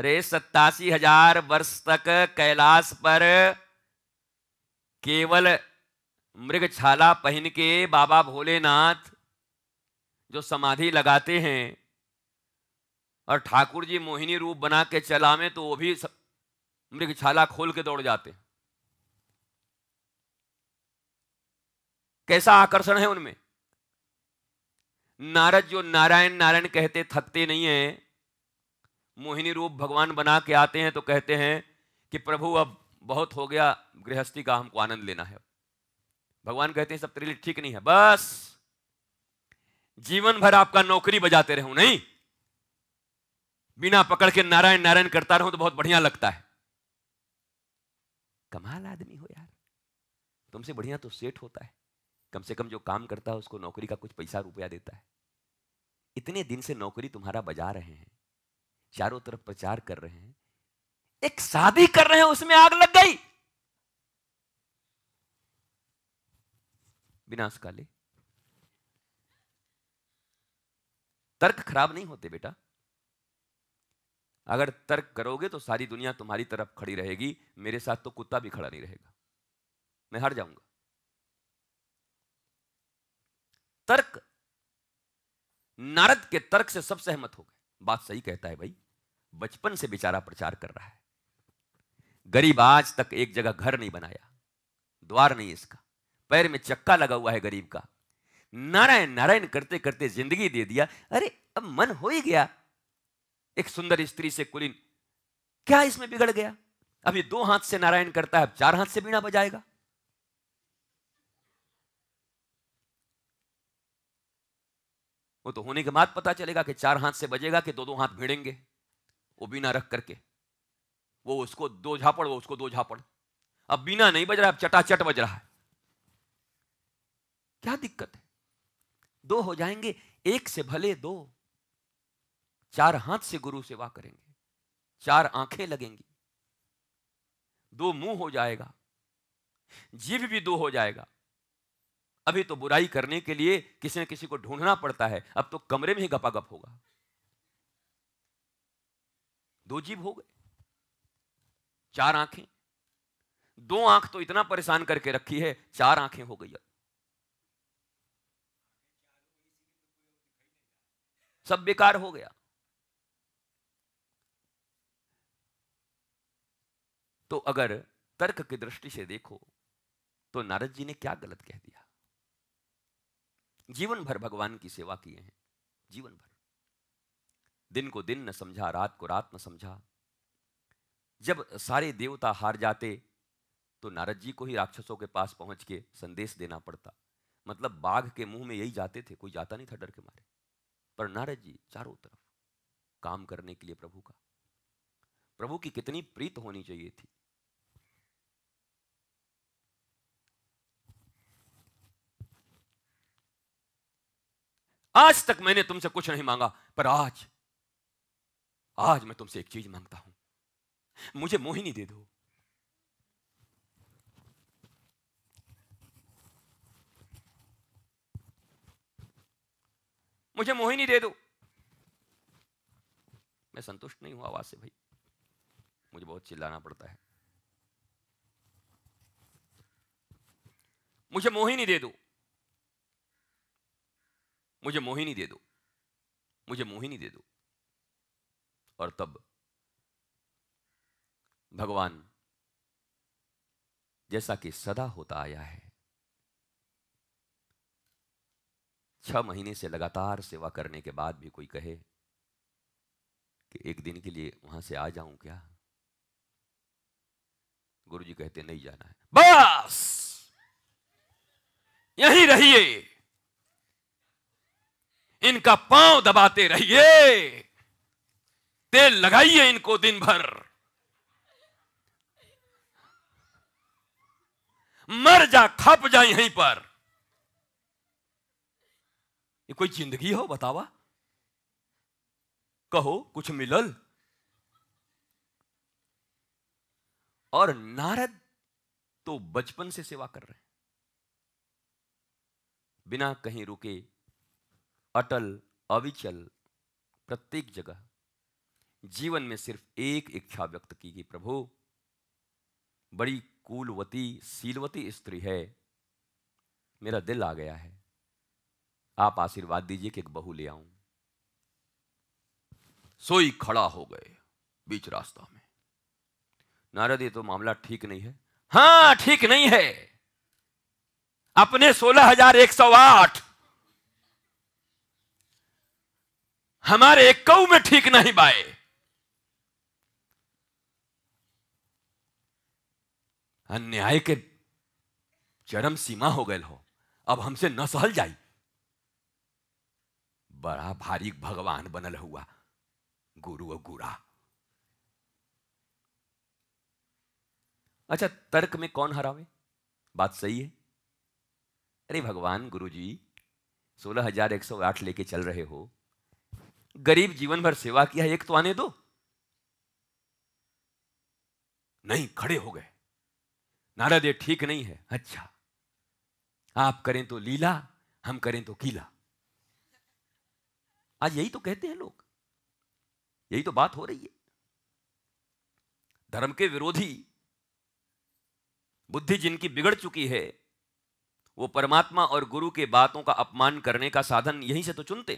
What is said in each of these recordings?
अरे सत्तासी हजार वर्ष तक कैलाश पर केवल मृग छाला पहन के बाबा भोलेनाथ जो समाधि लगाते हैं और ठाकुर जी मोहिनी रूप बना के चलावे तो वो भी मृग छाला खोल के दौड़ जाते कैसा आकर्षण है उनमें नारद जो नारायण नारायण कहते थकते नहीं है मोहिनी रूप भगवान बना के आते हैं तो कहते हैं कि प्रभु अब बहुत हो गया गृहस्थी का हमको आनंद लेना है भगवान कहते हैं सब तेरे लिए ठीक नहीं है बस जीवन भर आपका नौकरी बजाते रहूं नहीं बिना पकड़ के नारायण नारायण करता रहूं तो बहुत बढ़िया लगता है कमाल आदमी हो यार तुमसे बढ़िया तो सेठ होता है कम से कम जो काम करता है उसको नौकरी का कुछ पैसा रुपया देता है इतने दिन से नौकरी तुम्हारा बजा रहे हैं चारों तरफ प्रचार कर रहे हैं एक शादी कर रहे हैं उसमें आग लग गई विनाश काले तर्क खराब नहीं होते बेटा अगर तर्क करोगे तो सारी दुनिया तुम्हारी तरफ खड़ी रहेगी मेरे साथ तो कुत्ता भी खड़ा नहीं रहेगा मैं हार जाऊंगा तर्क नारद के तर्क से सब सहमत हो गए बात सही कहता है भाई बचपन से बेचारा प्रचार कर रहा है गरीब आज तक एक जगह घर नहीं बनाया द्वार नहीं इसका पैर में चक्का लगा हुआ है गरीब का नारायण नारायण करते करते जिंदगी दे दिया अरे अब मन हो ही गया एक सुंदर स्त्री से कुलीन क्या इसमें बिगड़ गया अभी दो हाथ से नारायण करता है अब चार हाथ से बीना बजाएगा वो तो होने के बाद पता चलेगा कि चार हाथ से बजेगा कि दो दो हाथ भिड़ेंगे वो बिना रख करके वो उसको दो झापड़ वो उसको दो झापड़ अब बिना नहीं बज रहा है अब चटाचट बज रहा है क्या दिक्कत है दो हो जाएंगे एक से भले दो चार हाथ से गुरु सेवा करेंगे चार आंखें लगेंगी दो मुंह हो जाएगा जीव भी दो हो जाएगा अभी तो बुराई करने के लिए किसी न किसी को ढूंढना पड़ता है अब तो कमरे में ही गपागप होगा दो जीव हो गए चार आंखें दो आंख तो इतना परेशान करके रखी है चार आंखें हो गई अब सब बेकार हो गया तो अगर तर्क की दृष्टि से देखो तो नारद जी ने क्या गलत कह दिया जीवन भर भगवान की सेवा किए हैं जीवन भर दिन को दिन न समझा रात को रात न समझा जब सारे देवता हार जाते तो नारद जी को ही राक्षसों के पास पहुंच के संदेश देना पड़ता मतलब बाघ के मुंह में यही जाते थे कोई जाता नहीं था डर के मारे पर नारद जी चारों तरफ काम करने के लिए प्रभु का प्रभु की कितनी प्रीत होनी चाहिए थी आज तक मैंने तुमसे कुछ नहीं मांगा पर आज आज मैं तुमसे एक चीज मांगता हूं मुझे मोहिनी दे दो मुझे मोहिनी दे दो मैं संतुष्ट नहीं हूं आवाज से भाई मुझे बहुत चिल्लाना पड़ता है मुझे मोहिनी दे दो मुझे मोहिनी दे दो मुझे मोहिनी दे दो और तब भगवान जैसा कि सदा होता आया है छह महीने से लगातार सेवा करने के बाद भी कोई कहे कि एक दिन के लिए वहां से आ जाऊं क्या गुरु जी कहते नहीं जाना है बस यहीं रहिए इनका पांव दबाते रहिए तेल लगाइए इनको दिन भर मर जा खप जा यहीं पर ये कोई जिंदगी हो बतावा कहो कुछ मिलल और नारद तो बचपन से सेवा कर रहे हैं बिना कहीं रुके अटल अविचल प्रत्येक जगह जीवन में सिर्फ एक इच्छा व्यक्त की कि प्रभु बड़ी कुलवती सीलवती स्त्री है मेरा दिल आ गया है आप आशीर्वाद दीजिए कि एक बहू ले आऊं सोई खड़ा हो गए बीच रास्ता में नारद ये तो मामला ठीक नहीं है हां ठीक नहीं है अपने सोलह हजार एक सौ आठ हमारे एक कऊ में ठीक नहीं बाए अन्याय के चरम सीमा हो गए हो अब हमसे न सहल जाए बड़ा भारी भगवान बनल हुआ गुरु और गुरा अच्छा तर्क में कौन हरावे बात सही है अरे भगवान गुरु जी सोलह हजार एक सौ आठ लेके चल रहे हो गरीब जीवन भर सेवा किया एक तो आने दो नहीं खड़े हो गए नारद ये ठीक नहीं है अच्छा आप करें तो लीला हम करें तो कीला आज यही तो कहते हैं लोग यही तो बात हो रही है धर्म के विरोधी बुद्धि जिनकी बिगड़ चुकी है वो परमात्मा और गुरु के बातों का अपमान करने का साधन यहीं से तो चुनते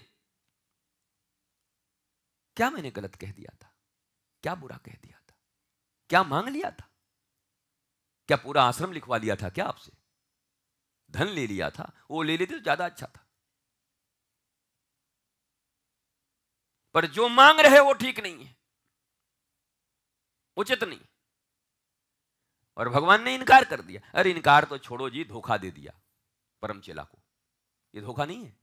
क्या मैंने गलत कह दिया था क्या बुरा कह दिया था क्या मांग लिया था क्या पूरा आश्रम लिखवा लिया था क्या आपसे धन ले लिया था वो ले लेते तो ज्यादा अच्छा था पर जो मांग रहे वो ठीक नहीं है उचित नहीं और भगवान ने इनकार कर दिया अरे इनकार तो छोड़ो जी धोखा दे दिया परम चेला को ये धोखा नहीं है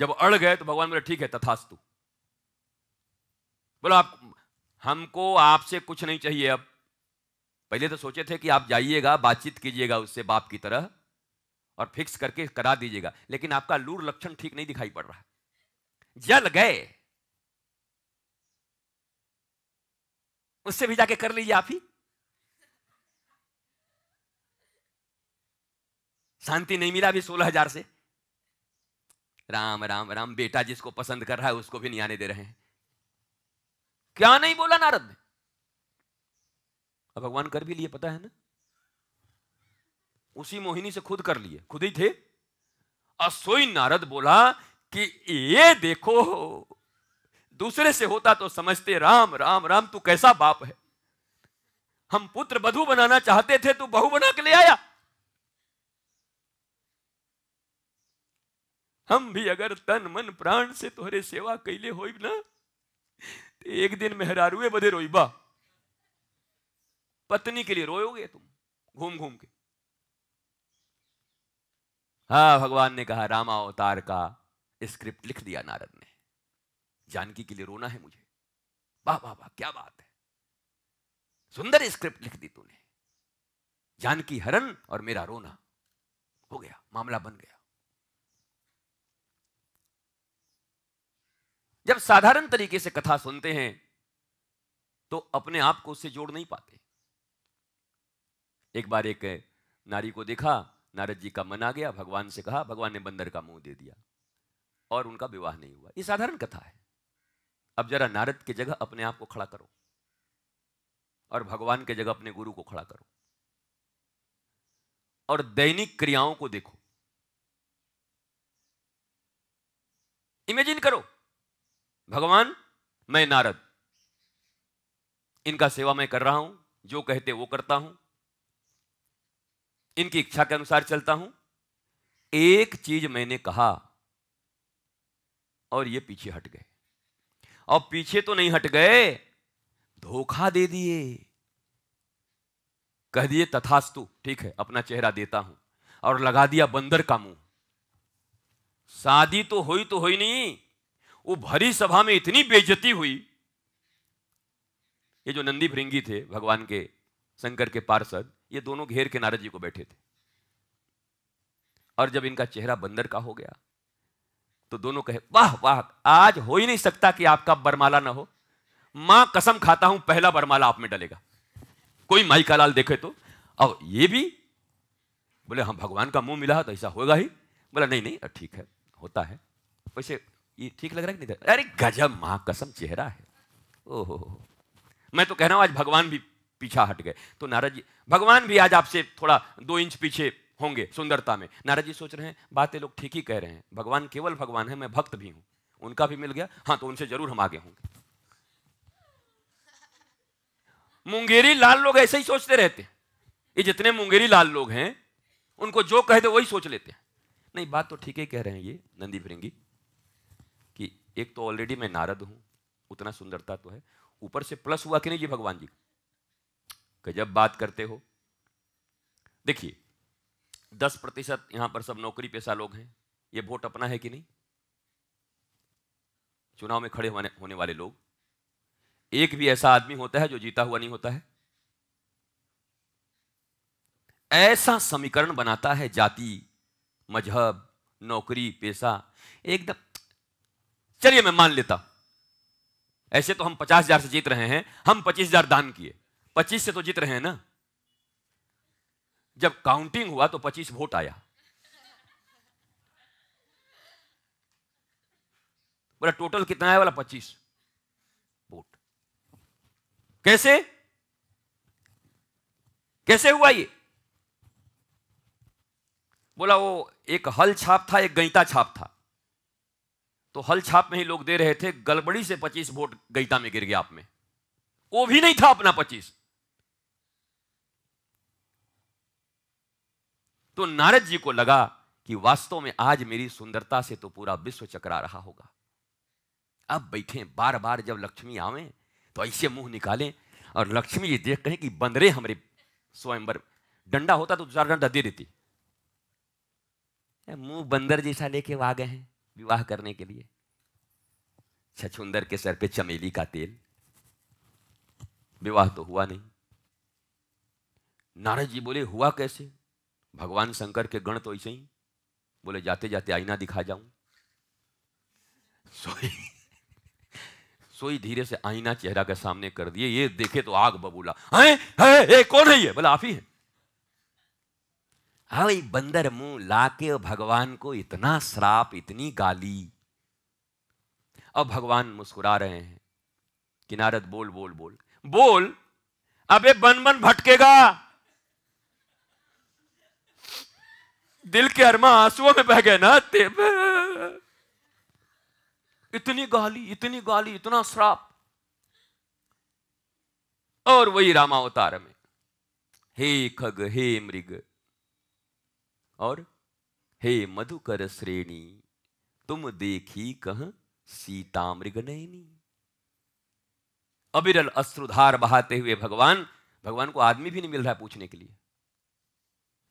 जब अड़ गए तो भगवान बोले ठीक है तथास्तु बोलो आप हमको आपसे कुछ नहीं चाहिए अब पहले तो सोचे थे कि आप जाइएगा बातचीत कीजिएगा उससे बाप की तरह और फिक्स करके करा दीजिएगा लेकिन आपका लूर लक्षण ठीक नहीं दिखाई पड़ रहा जल गए उससे भी जाके कर लीजिए आप ही शांति नहीं मिला अभी सोलह हजार से राम राम राम बेटा जिसको पसंद कर रहा है उसको भी नहीं आने दे रहे हैं क्या नहीं बोला नारद ने अब भगवान कर भी लिए पता है ना उसी मोहिनी से खुद कर लिए खुद ही थे असोई नारद बोला कि ये देखो दूसरे से होता तो समझते राम राम राम तू कैसा बाप है हम पुत्र बधु बनाना चाहते थे तू बहु बना के ले आया हम भी अगर तन मन प्राण से तोहरे सेवा कैले हो ना तो एक दिन मेहरारुए बधे रोईबा पत्नी के लिए रोयोगे तुम घूम घूम के हा भगवान ने कहा रामा अवतार का स्क्रिप्ट लिख दिया नारद ने जानकी के लिए रोना है मुझे वाह वाह वाह क्या बात है सुंदर स्क्रिप्ट लिख दी तूने जानकी हरण और मेरा रोना हो गया मामला बन गया जब साधारण तरीके से कथा सुनते हैं तो अपने आप को उससे जोड़ नहीं पाते एक बार एक नारी को देखा नारद जी का मन आ गया भगवान से कहा भगवान ने बंदर का मुंह दे दिया और उनका विवाह नहीं हुआ ये साधारण कथा है अब जरा नारद की जगह अपने आप को खड़ा करो और भगवान के जगह अपने गुरु को खड़ा करो और दैनिक क्रियाओं को देखो इमेजिन करो भगवान मैं नारद इनका सेवा मैं कर रहा हूं जो कहते वो करता हूं इनकी इच्छा के अनुसार चलता हूं एक चीज मैंने कहा और ये पीछे हट गए और पीछे तो नहीं हट गए धोखा दे दिए कह दिए तथास्तु ठीक है अपना चेहरा देता हूं और लगा दिया बंदर का मुंह शादी तो हुई तो हुई नहीं वो भरी सभा में इतनी बेजती हुई ये जो नंदी भृंगी थे भगवान के शंकर के पार्षद ये दोनों घेर के नारद जी को बैठे थे और जब इनका चेहरा बंदर का हो गया तो दोनों कहे वाह वाह आज हो ही नहीं सकता कि आपका बरमाला ना हो मां कसम खाता हूं पहला बरमाला आप में डलेगा कोई माई का लाल देखे तो और ये भी बोले हम हाँ, भगवान का मुंह मिला तो ऐसा होगा ही बोला नहीं नहीं ठीक है होता है वैसे ये ठीक लग रहा है कि नहीं अरे गजब महाकसम कसम चेहरा है ओहो मैं तो कह रहा हूं आज भगवान भी पीछा हट गए तो नारद जी भगवान भी आज आपसे थोड़ा दो इंच पीछे होंगे सुंदरता में नारद जी सोच रहे हैं बातें लोग ठीक ही कह रहे हैं भगवान केवल भगवान है मैं भक्त भी हूं उनका भी मिल गया हाँ तो उनसे जरूर हम आगे होंगे मुंगेरी लाल लोग ऐसे ही सोचते रहते हैं ये जितने मुंगेरी लाल लोग हैं उनको जो कह दे वही सोच लेते हैं नहीं बात तो ठीक ही कह रहे हैं ये नंदी फिरंगी कि एक तो ऑलरेडी मैं नारद हूं उतना सुंदरता तो है ऊपर से प्लस हुआ कि नहीं जी भगवान जी का गजब बात करते हो देखिए दस प्रतिशत यहां पर सब नौकरी पेशा लोग हैं ये वोट अपना है कि नहीं चुनाव में खड़े होने वाले लोग एक भी ऐसा आदमी होता है जो जीता हुआ नहीं होता है ऐसा समीकरण बनाता है जाति मजहब नौकरी पेशा एकदम चलिए मैं मान लेता ऐसे तो हम पचास हजार से जीत रहे हैं हम पच्चीस हजार दान किए पच्चीस से तो जीत रहे हैं ना जब काउंटिंग हुआ तो पच्चीस वोट आया बोला टोटल कितना है बोला पच्चीस वोट कैसे कैसे हुआ ये बोला वो एक हल छाप था एक गईता छाप था तो हल छाप में ही लोग दे रहे थे गड़बड़ी से पच्चीस वोट गईता में गिर गया आप में वो भी नहीं था अपना पच्चीस तो नारद जी को लगा कि वास्तव में आज मेरी सुंदरता से तो पूरा विश्व चकरा रहा होगा अब बैठे बार बार जब लक्ष्मी आवे तो ऐसे मुंह निकालें और लक्ष्मी ये देख कहें कि बंदरे हमारे स्वयंवर डंडा होता तो चार डंडा दे देती मुंह बंदर जैसा लेके आ गए हैं विवाह करने के लिए छछुंदर के सर पे चमेली का तेल विवाह तो हुआ नहीं नारद जी बोले हुआ कैसे भगवान शंकर के गण तो ऐसे ही बोले जाते जाते आईना दिखा जाऊं सोई सोई धीरे से आईना चेहरा के सामने कर दिए ये देखे तो आग बबूला है है ए, कौन है ये बोला आप ही है हाई बंदर मुंह लाके भगवान को इतना श्राप इतनी गाली अब भगवान मुस्कुरा रहे हैं किनारत बोल बोल बोल बोल अबे बन बन भटकेगा दिल के अरमा आंसुओं में बह गए ना इतनी गाली इतनी गाली इतना श्राप और वही रामावतार में हे खग हे मृग और हे मधुकर श्रेणी तुम देखी कह सीता मृग नैनी अबिरल अश्रुधार बहाते हुए भगवान भगवान को आदमी भी नहीं मिल रहा है पूछने के लिए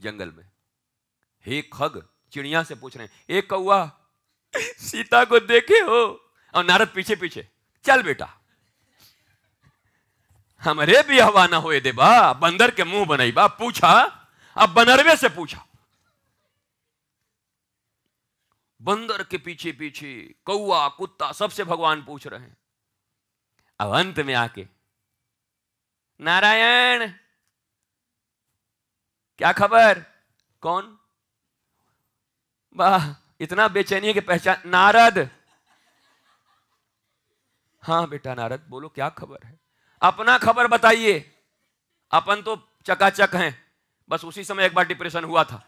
जंगल में हे खग चिड़िया से पूछ रहे हैं एक कौआ सीता को देखे हो और नारद पीछे पीछे चल बेटा हमरे भी हवा ना हुए दे बा बंदर के मुंह बनाई बा पूछा अब बनरवे से पूछा बंदर के पीछे पीछे कौआ कुत्ता सबसे भगवान पूछ रहे हैं अब अंत में आके नारायण क्या खबर कौन वाह इतना बेचैनी है कि पहचान नारद हाँ बेटा नारद बोलो क्या खबर है अपना खबर बताइए अपन तो चकाचक हैं बस उसी समय एक बार डिप्रेशन हुआ था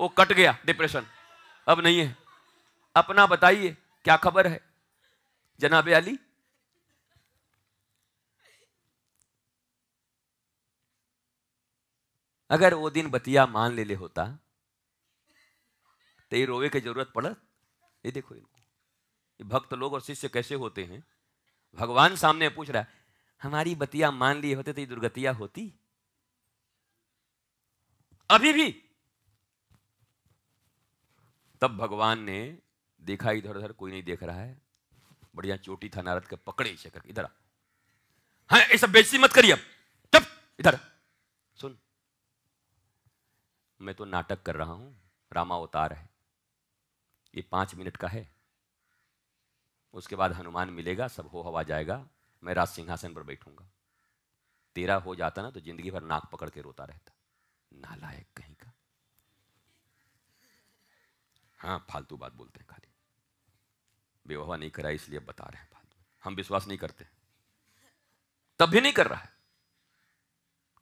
वो कट गया डिप्रेशन अब नहीं है अपना बताइए क्या खबर है जनाबे अली अगर वो दिन बतिया मान ले ले होता तो ये रोवे की जरूरत पड़त ये देखो इनको ये भक्त लोग और शिष्य कैसे होते हैं भगवान सामने पूछ रहा है हमारी बतिया मान लिए होते तो ये दुर्गतिया होती अभी भी तब भगवान ने देखा इधर उधर कोई नहीं देख रहा है बढ़िया चोटी था नारद के पकड़े इसे करके इधर हाँ ये सब बेची मत करिए अब चुप इधर सुन मैं तो नाटक कर रहा हूं रामावतार है ये पाँच मिनट का है उसके बाद हनुमान मिलेगा सब हो हवा जाएगा मैं राज सिंहासन पर बैठूंगा तेरा हो जाता ना तो जिंदगी भर नाक पकड़ के रोता रहता नालायक कहीं का हाँ फालतू बात बोलते हैं खाली बेवफा नहीं करा इसलिए बता रहे हैं फालतू हम विश्वास नहीं करते तब भी नहीं कर रहा है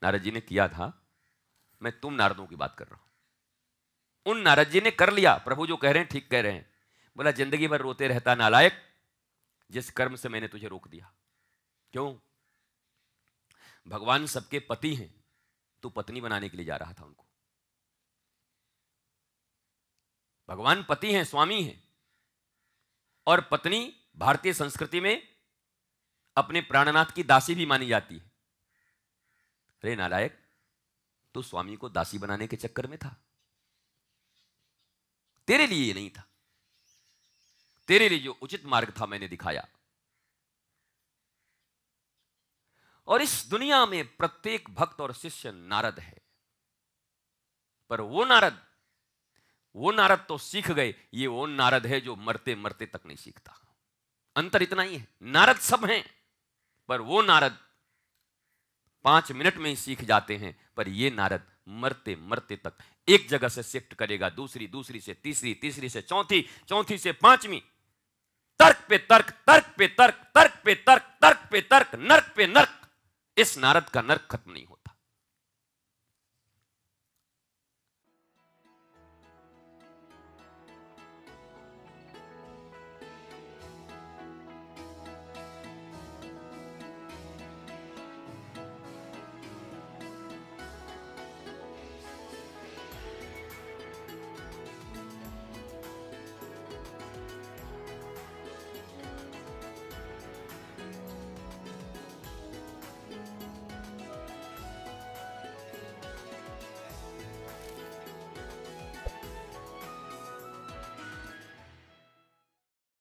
नारद जी ने किया था मैं तुम नारदों की बात कर रहा हूं उन नारद जी ने कर लिया प्रभु जो कह रहे हैं ठीक कह रहे हैं बोला जिंदगी भर रोते रहता नालायक जिस कर्म से मैंने तुझे रोक दिया क्यों भगवान सबके पति हैं तो पत्नी बनाने के लिए जा रहा था उनको भगवान पति हैं स्वामी हैं और पत्नी भारतीय संस्कृति में अपने प्राणनाथ की दासी भी मानी जाती है रे नालायक तू स्वामी को दासी बनाने के चक्कर में था तेरे लिए नहीं था तेरे लिए जो उचित मार्ग था मैंने दिखाया और इस दुनिया में प्रत्येक भक्त और शिष्य नारद है पर वो नारद वो नारद तो सीख गए ये वो नारद है जो मरते मरते तक नहीं सीखता अंतर इतना ही है नारद सब हैं पर वो नारद पांच मिनट में ही सीख जाते हैं पर ये नारद मरते मरते तक एक जगह से शिफ्ट करेगा दूसरी दूसरी से तीसरी तीसरी से चौथी चौथी से पांचवी तर्क पे तर्क तर्क पे तर्क तर्क पे तर्क तर्क पे तर्क नर्क पे नर्क इस नारद का नर्क खत्म नहीं हो